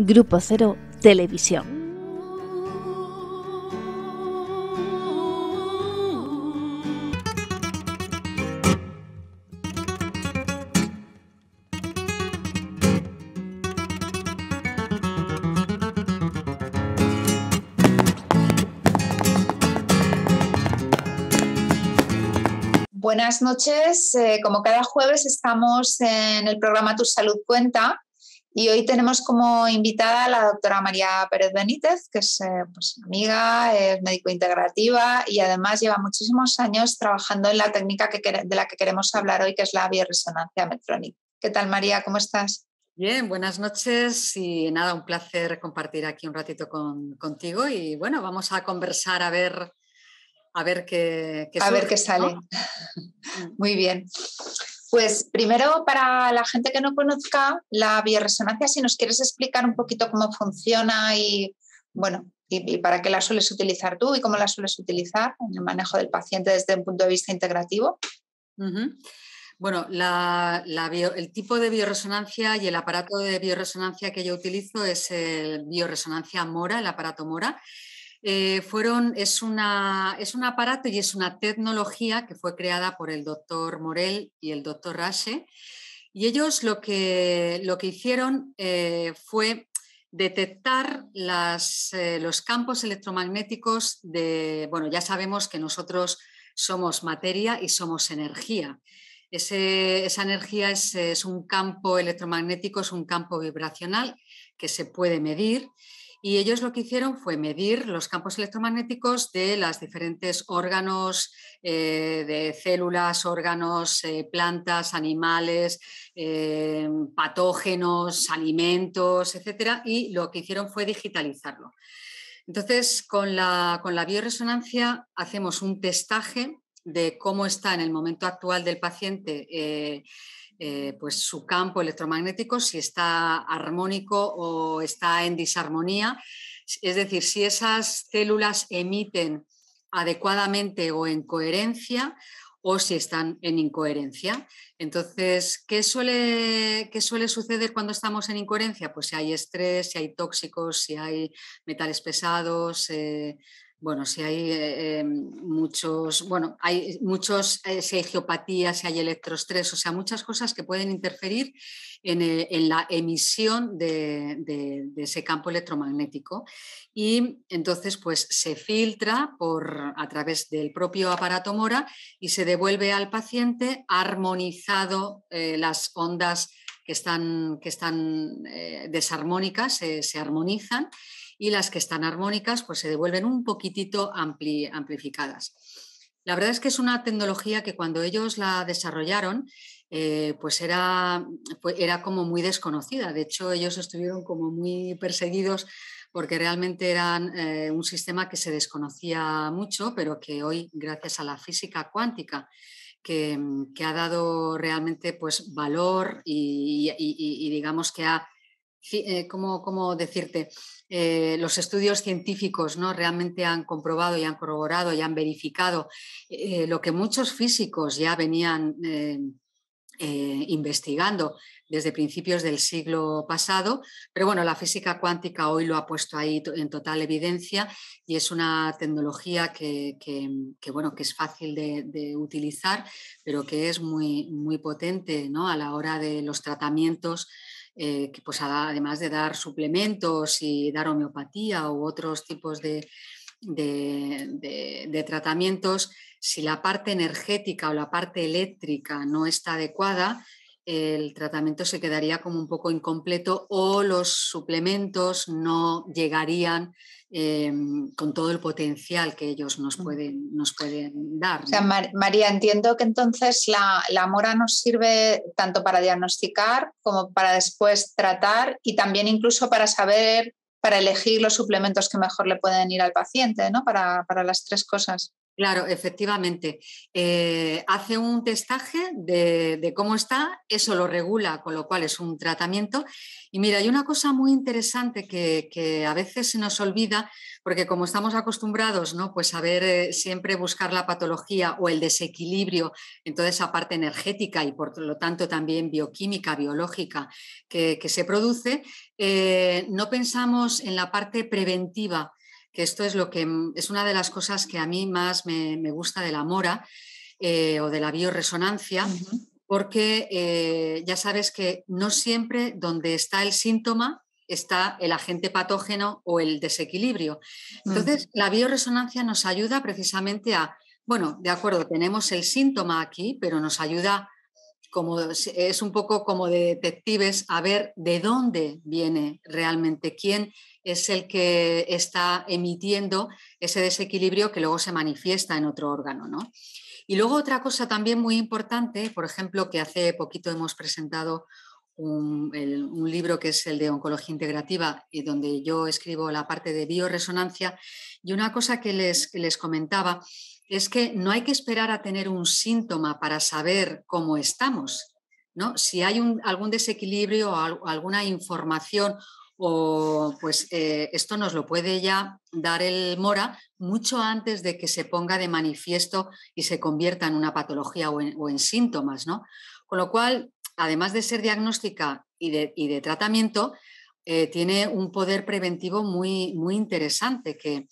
Grupo Cero Televisión. Buenas noches. Eh, como cada jueves estamos en el programa Tu Salud Cuenta y hoy tenemos como invitada a la doctora María Pérez Benítez, que es eh, pues, amiga, es médico integrativa y además lleva muchísimos años trabajando en la técnica que de la que queremos hablar hoy, que es la bioresonancia metrónica. ¿Qué tal, María? ¿Cómo estás? Bien, buenas noches y nada, un placer compartir aquí un ratito contigo y bueno, vamos a conversar a ver a ver qué, a ver qué sale. Mm. Muy bien. Pues primero, para la gente que no conozca la bioresonancia, si nos quieres explicar un poquito cómo funciona y, bueno, y, para qué la sueles utilizar tú y cómo la sueles utilizar en el manejo del paciente desde un punto de vista integrativo. Bueno, el tipo de bioresonancia y el aparato de bioresonancia que yo utilizo es el bioresonancia Mora, el aparato Mora, eh, fueron, es, una, es un aparato y es una tecnología que fue creada por el doctor Morel y el doctor Rashe. Y ellos lo que, lo que hicieron eh, fue detectar eh, los campos electromagnéticos de, bueno, ya sabemos que nosotros somos materia y somos energía. esa energía es un campo electromagnético, es un campo vibracional que se puede medir y ellos lo que hicieron fue medir los campos electromagnéticos de los diferentes órganos, eh, de células, órganos, eh, plantas, animales, eh, patógenos, alimentos, etcétera, y lo que hicieron fue digitalizarlo. Entonces, con la, con la bioresonancia hacemos un testaje de cómo está en el momento actual del paciente eh, pues su campo electromagnético, si está armónico o está en disarmonía. Es decir, si esas células emiten adecuadamente o en coherencia o si están en incoherencia. Entonces, ¿qué suele, suele, suceder cuando estamos en incoherencia? Pues si hay estrés, si hay tóxicos, si hay metales pesados, eh, bueno, si hay eh, muchos, bueno, hay muchos, eh, si hay geopatía, si hay electrostrés, o sea, muchas cosas que pueden interferir en, eh, la emisión de, ese campo electromagnético. Y entonces, pues se filtra por, a través del propio aparato Mora y se devuelve al paciente armonizado las ondas que están, que están desarmónicas, se armonizan y las que están armónicas pues se devuelven un poquitito amplificadas. La verdad es que es una tecnología que cuando ellos la desarrollaron, eh, pues, era, era como muy desconocida. De hecho, ellos estuvieron como muy perseguidos porque realmente eran eh, un sistema que se desconocía mucho, pero que hoy, gracias a la física cuántica, que, ha dado realmente pues, valor y digamos que ha eh, ¿cómo, decirte? Eh, los estudios científicos ¿no? realmente han comprobado y han corroborado y han verificado eh, lo que muchos físicos ya venían eh, investigando desde principios del siglo pasado, pero bueno, la física cuántica hoy lo ha puesto ahí en total evidencia y es una tecnología que, bueno, que es fácil de, utilizar, pero que es muy, muy potente ¿no? a la hora de los tratamientos. Eh, que pues además de dar suplementos y dar homeopatía u otros tipos de tratamientos, si la parte energética o la parte eléctrica no está adecuada, el tratamiento se quedaría como un poco incompleto o los suplementos no llegarían eh, con todo el potencial que ellos nos pueden, nos pueden dar. María, entiendo que entonces la, mora nos sirve tanto para diagnosticar como para después tratar y también incluso para saber, para elegir los suplementos que mejor le pueden ir al paciente, ¿no? Para, para las tres cosas. Claro, efectivamente. Eh, hace un testaje de, cómo está, eso lo regula, con lo cual es un tratamiento. Y mira, hay una cosa muy interesante que, a veces se nos olvida, porque como estamos acostumbrados ¿no? pues a ver eh, siempre buscar la patología o el desequilibrio en toda esa parte energética y por lo tanto también bioquímica, biológica que, se produce, eh, no pensamos en la parte preventiva que esto es lo que mm, es una de las cosas que a mí más me, gusta de la mora eh, o de la bioresonancia, porque eh, ya sabes que no siempre donde está el síntoma está el agente patógeno o el desequilibrio. Mm. Entonces, la bioresonancia nos ayuda precisamente a, bueno, de acuerdo, tenemos el síntoma aquí, pero nos ayuda es un poco como de detectives a ver de dónde viene realmente quién es el que está emitiendo ese desequilibrio que luego se manifiesta en otro órgano, ¿no? Y luego otra cosa también muy importante, por ejemplo, que hace poquito hemos presentado un, un, libro que es el de Oncología Integrativa, y donde yo escribo la parte de bioresonancia, y una cosa que les, que les comentaba es que no hay que esperar a tener un síntoma para saber cómo estamos. ¿no? Si hay algún desequilibrio o alguna información, o pues eh, esto nos lo puede ya dar el Mora mucho antes de que se ponga de manifiesto y se convierta en una patología o en, síntomas. ¿no? Con lo cual, además de ser diagnóstica y de, tratamiento, eh, tiene un poder preventivo muy, muy interesante que,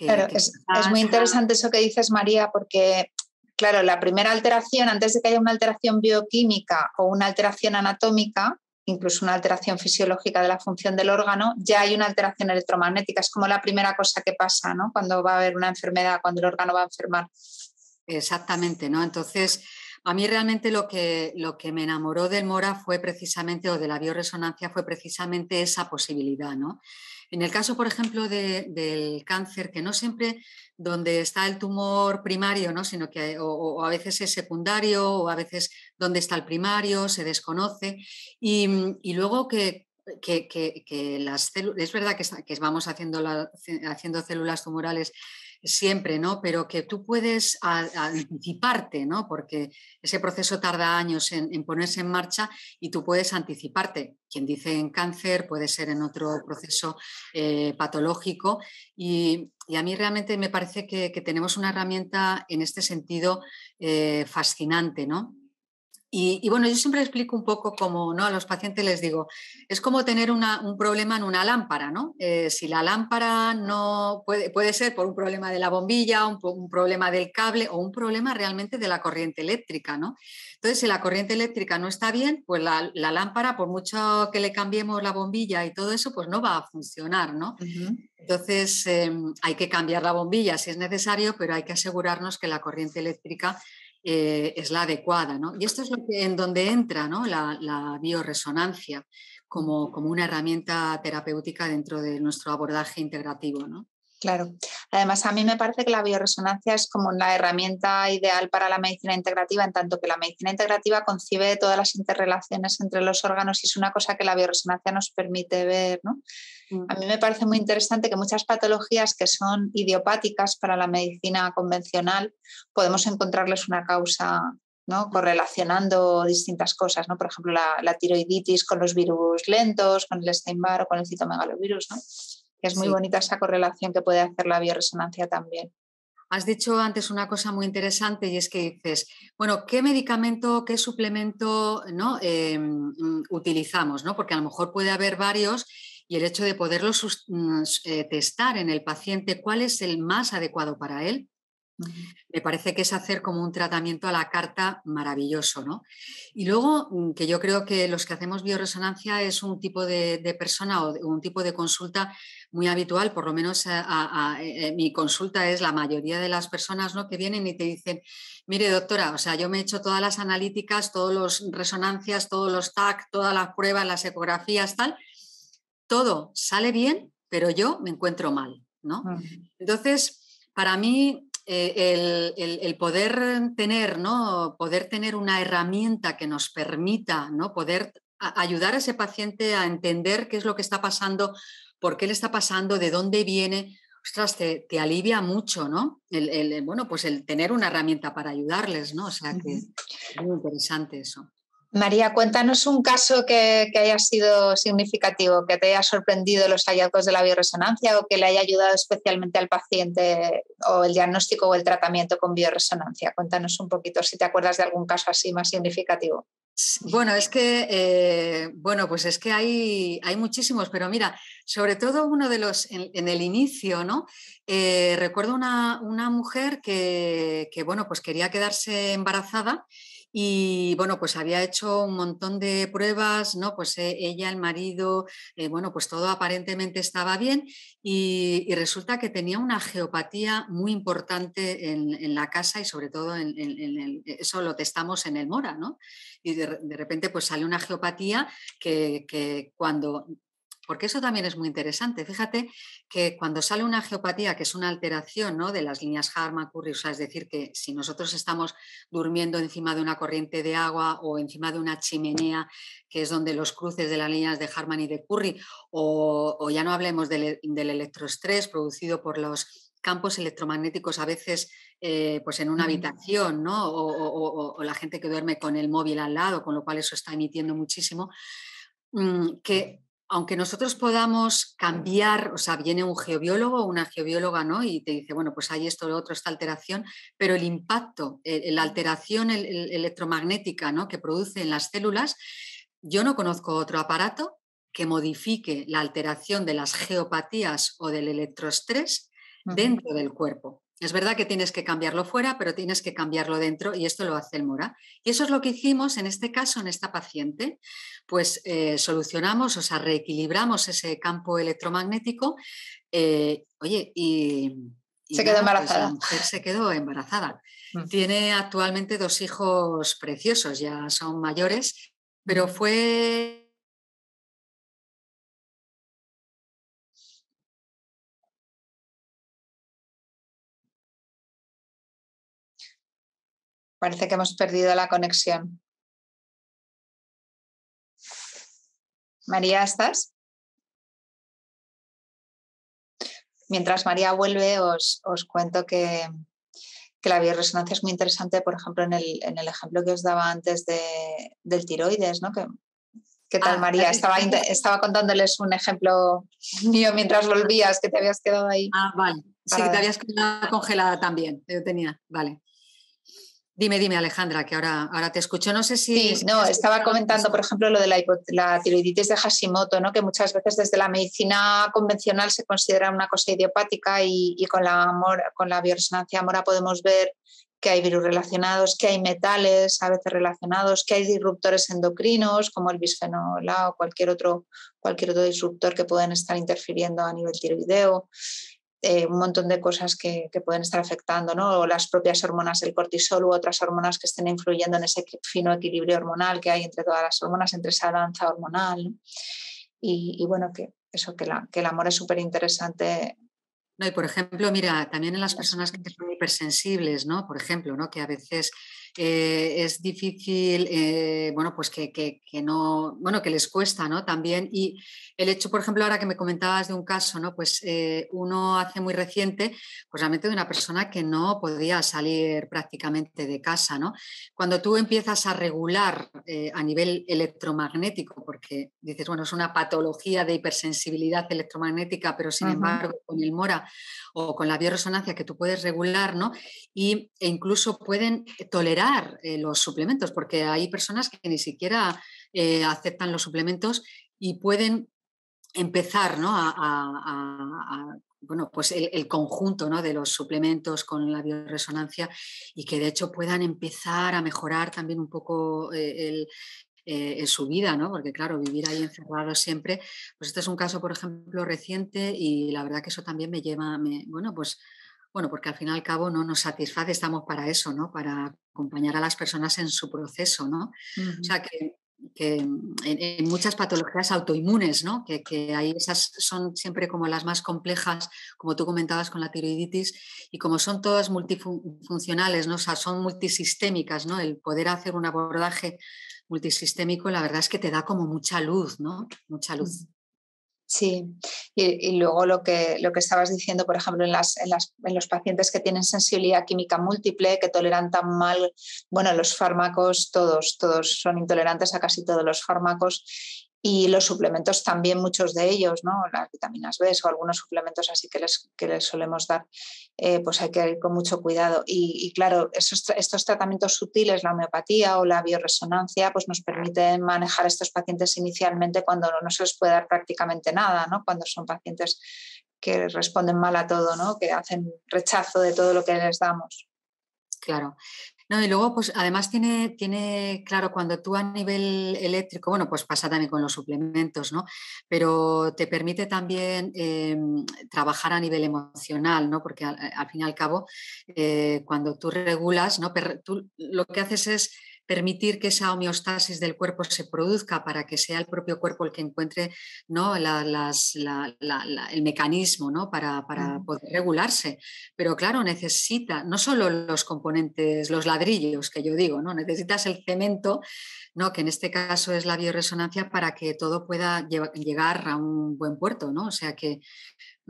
es, muy interesante eso que dices, María, porque, claro, la primera alteración, antes de que haya una alteración bioquímica o una alteración anatómica, incluso una alteración fisiológica de la función del órgano, ya hay una alteración electromagnética. Es como la primera cosa que pasa, ¿no? Cuando va a haber una enfermedad, cuando el órgano va a enfermar. Exactamente, ¿no? Entonces, a mí realmente lo que, lo que me enamoró del Mora fue precisamente, o de la bioresonancia, fue precisamente esa posibilidad, ¿no? En el caso, por ejemplo, del cáncer, que no siempre donde está el tumor primario, ¿no? sino que o, a veces es secundario o a veces donde está el primario, se desconoce. Y, mm, luego que, que, las células, es verdad que, vamos haciendo, haciendo células tumorales siempre, ¿no? Pero que tú puedes anticiparte, ¿no? Porque ese proceso tarda años en, ponerse en marcha y tú puedes anticiparte. Quien dice en cáncer puede ser en otro proceso eh, patológico y, a mí realmente me parece que, tenemos una herramienta en este sentido eh, fascinante, ¿no? Y, bueno, yo siempre explico un poco como ¿no? a los pacientes les digo, es como tener un problema en una lámpara, ¿no? Eh, si la lámpara no puede, puede, ser por un problema de la bombilla, un, un, problema del cable o un problema realmente de la corriente eléctrica, ¿no? Entonces, si la corriente eléctrica no está bien, pues la, lámpara, por mucho que le cambiemos la bombilla y todo eso, pues no va a funcionar, ¿no? Entonces, em, hay que cambiar la bombilla si es necesario, pero hay que asegurarnos que la corriente eléctrica eh, es la adecuada. ¿no? Y esto es en donde entra ¿no? la, bioresonancia como, como, una herramienta terapéutica dentro de nuestro abordaje integrativo. ¿no? Claro. Además, a mí me parece que la bioresonancia es como la herramienta ideal para la medicina integrativa, en tanto que la medicina integrativa concibe todas las interrelaciones entre los órganos y es una cosa que la bioresonancia nos permite ver, ¿no? A mí me parece muy interesante que muchas patologías que son idiopáticas para la medicina convencional podemos encontrarles una causa correlacionando distintas cosas, ¿no? por ejemplo, la, tiroiditis con los virus lentos, con el Steinbar o con el citomegalovirus. Es muy bonita esa correlación que puede hacer la bioresonancia también. Has dicho antes una cosa muy interesante y es que dices, bueno, ¿qué medicamento, qué suplemento ¿no? Em, mm, utilizamos? ¿no? Porque a lo mejor puede haber varios y el hecho de poderlo mm, eh, testar en el paciente cuál es el más adecuado para él, me parece que es hacer como un tratamiento a la carta maravilloso, ¿no? Y luego, mm, que yo creo que los que hacemos bioresonancia es un tipo de, persona o un tipo de consulta muy habitual, por lo menos a, eh, eh, mi consulta es la mayoría de las personas ¿no? que vienen y te dicen, mire doctora, o sea, yo me he hecho todas las analíticas, todas las resonancias, todos los TAC, todas las pruebas, las ecografías, tal, todo sale bien, pero yo me encuentro mal, ¿no? Mm. Entonces, para mí, eh, el, poder tener, ¿no? Poder tener una herramienta que nos permita, ¿no? Poder ayudar a ese paciente a entender qué es lo que está pasando, por qué le está pasando, de dónde viene, te, te alivia mucho, ¿no? El, bueno, pues el tener una herramienta para ayudarles, ¿no? O sea que es muy interesante eso. María, cuéntanos un caso que, haya sido significativo, que te haya sorprendido los hallazgos de la bioresonancia o que le haya ayudado especialmente al paciente o el diagnóstico o el tratamiento con bioresonancia. Cuéntanos un poquito si te acuerdas de algún caso así más significativo. Bueno, es que, eh, bueno, pues es que hay, muchísimos, pero mira, sobre todo uno de los, en, el inicio, ¿no? Eh, recuerdo una, mujer que, que, bueno, pues quería quedarse embarazada y bueno, pues había hecho un montón de pruebas, ¿no? Pues eh, ella, el marido, eh, bueno, pues todo aparentemente estaba bien y, resulta que tenía una geopatía muy importante en, la casa y sobre todo en, el, eso lo testamos en el Mora, ¿no? Y de, repente pues sale una geopatía que, que cuando porque eso también es muy interesante. Fíjate que cuando sale una geopatía, que es una alteración ¿no? de las líneas Harman-Curry, es decir, que si nosotros estamos durmiendo encima de una corriente de agua o encima de una chimenea, que es donde los cruces de las líneas de Harman y de Curry, o, ya no hablemos del, electroestrés producido por los campos electromagnéticos a veces eh, pues en una habitación O, la gente que duerme con el móvil al lado, con lo cual eso está emitiendo muchísimo, mm, que aunque nosotros podamos cambiar, o sea, viene un geobiólogo o una geobióloga, ¿no? Y te dice, bueno, pues hay esto, lo otro, esta alteración, pero el impacto, la alteración electromagnética, ¿no? Que produce en las células, yo no conozco otro aparato que modifique la alteración de las geopatías o del electroestrés dentro del cuerpo. Es verdad que tienes que cambiarlo fuera, pero tienes que cambiarlo dentro y esto lo hace el Mora. Y eso es lo que hicimos en este caso, en esta paciente. Pues eh, solucionamos, o sea, reequilibramos ese campo electromagnético. Eh, oye, y... se quedó pues embarazada. la mujer se quedó embarazada. Mm. Tiene actualmente dos hijos preciosos, ya son mayores, pero fue Parece que hemos perdido la conexión. María, ¿estás? Mientras María vuelve, os, cuento que, que la bioresonancia es muy interesante, por ejemplo, en el, ejemplo que os daba antes del tiroides, ¿no? ¿Qué tal, ah, María? Estaba, estaba contándoles un ejemplo mío mientras volvías, que te habías quedado ahí. Ah, vale. Sí, que te habías quedado congelada también. Yo tenía, vale. Dime, dime, Alejandra, que ahora, ahora te escucho. No sé si. Sí, no, estaba comentando, por ejemplo, lo de la, tiroiditis de Hashimoto, ¿no? que muchas veces desde la medicina convencional se considera una cosa idiopática y, con, la, con la bioresonancia mora podemos ver que hay virus relacionados, que hay metales a veces relacionados, que hay disruptores endocrinos como el bisfenol A o cualquier otro, cualquier otro disruptor que pueden estar interfiriendo a nivel tiroideo. Eh, un montón de cosas que, pueden estar afectando, ¿no? O las propias hormonas del cortisol u otras hormonas que estén influyendo en ese fino equilibrio hormonal que hay entre todas las hormonas, entre esa danza hormonal. Y, bueno, que eso, que, la, que el amor es súper interesante no, y por ejemplo, mira, también en las personas que son hipersensibles, ¿no? Por ejemplo, ¿no? Que a veces es difícil, eh, bueno, pues que, no, bueno, que les cuesta, ¿no? También, y el hecho, por ejemplo, ahora que me comentabas de un caso, ¿no? Pues eh, uno hace muy reciente, pues realmente de una persona que no podía salir prácticamente de casa, ¿no? Cuando tú empiezas a regular eh, a nivel electromagnético, porque dices, bueno, es una patología de hipersensibilidad electromagnética, pero sin embargo, con el mora o con la bioresonancia que tú puedes regular, ¿no? Y, e incluso pueden tolerar eh, los suplementos, porque hay personas que ni siquiera eh, aceptan los suplementos y pueden empezar ¿no? a, bueno, pues el, conjunto ¿no? de los suplementos con la bioresonancia y que de hecho puedan empezar a mejorar también un poco eh, en su vida, ¿no? Porque claro, vivir ahí encerrado siempre, pues este es un caso, por ejemplo, reciente y la verdad que eso también me lleva, me, bueno, pues bueno, porque al fin y al cabo no nos satisface, estamos para eso, ¿no? Para acompañar a las personas en su proceso, ¿no? O sea que, en, muchas patologías autoinmunes, ¿no? Que, que ahí esas son siempre como las más complejas, como tú comentabas con la tiroiditis, y como son todas multifuncionales, ¿no? son multisistémicas, ¿no? El poder hacer un abordaje multisistémico, la verdad es que te da como mucha luz, ¿no? Mucha luz. Mm. Sí, y, luego lo que, lo que estabas diciendo, por ejemplo, en, las, en, las, en, los pacientes que tienen sensibilidad química múltiple, que toleran tan mal, bueno, los fármacos, todos, todos son intolerantes a casi todos los fármacos, y los suplementos también, muchos de ellos, ¿no? las vitaminas B o algunos suplementos así que les, les solemos dar, eh, pues hay que ir con mucho cuidado. Y, claro, estos tratamientos sutiles, la homeopatía o la bioresonancia, pues nos permiten manejar a estos pacientes inicialmente cuando no, se les puede dar prácticamente nada, ¿no? cuando son pacientes que responden mal a todo, ¿no? que hacen rechazo de todo lo que les damos. Claro. No, y luego, pues además tiene, tiene, claro, cuando tú a nivel eléctrico, bueno, pues pasa también con los suplementos, ¿no? Pero te permite también eh, trabajar a nivel emocional, ¿no? Porque al, fin y al cabo, eh, cuando tú regulas, ¿no? tú lo que haces es permitir que esa homeostasis del cuerpo se produzca para que sea el propio cuerpo el que encuentre ¿no? el mecanismo ¿no? para, poder regularse. Pero claro, necesita no solo los componentes, los ladrillos que yo digo, ¿no? necesitas el cemento, ¿no? que en este caso es la bioresonancia, para que todo pueda llegar a un buen puerto. ¿no? O sea que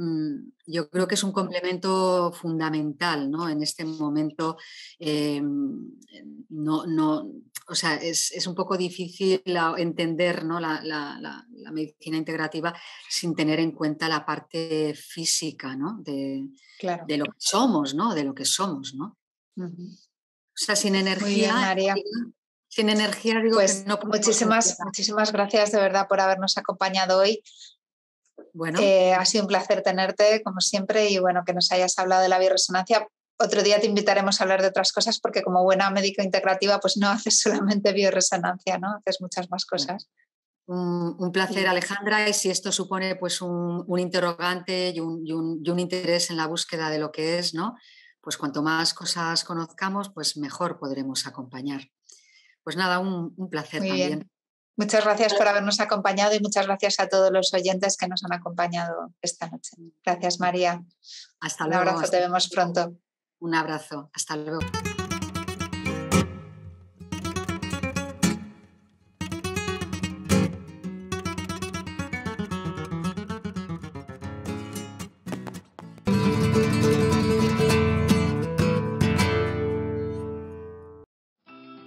Mm, yo creo que es un complemento fundamental en este momento. Eh, sea, es, un poco difícil entender la, medicina integrativa sin tener en cuenta la parte física de, lo que somos, de lo que somos. ¿no? sin energía. Sin pues energía, muchísimas, muchísimas gracias de verdad por habernos acompañado hoy. Eh, ha sido un placer tenerte, como siempre, y bueno, que nos hayas hablado de la bioresonancia. Otro día te invitaremos a hablar de otras cosas porque como buena médica integrativa, pues no haces solamente bioresonancia, ¿no? Haces muchas más cosas. Un, placer, Alejandra, y si esto supone pues un, interrogante y un, interés en la búsqueda de lo que es, ¿no? Pues cuanto más cosas conozcamos, pues mejor podremos acompañar. Pues nada, un, placer también. Muchas gracias por habernos acompañado y muchas gracias a todos los oyentes que nos han acompañado esta noche. Gracias, María. Hasta luego. Un abrazo, te vemos pronto. Un abrazo. Hasta luego.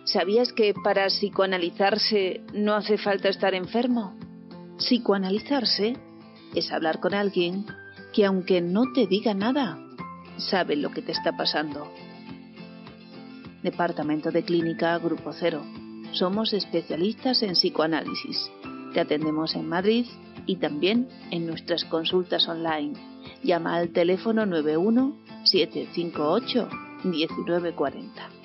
¿Sabías que para psicoanalizarse no hace falta estar enfermo? Psicoanalizarse es hablar con alguien que aunque no te diga nada, sabe lo que te está pasando. Departamento de Clínica Grupo Cero. Somos especialistas en psicoanálisis. Te atendemos en Madrid y también en nuestras consultas online. Llama al teléfono 91 758 1940.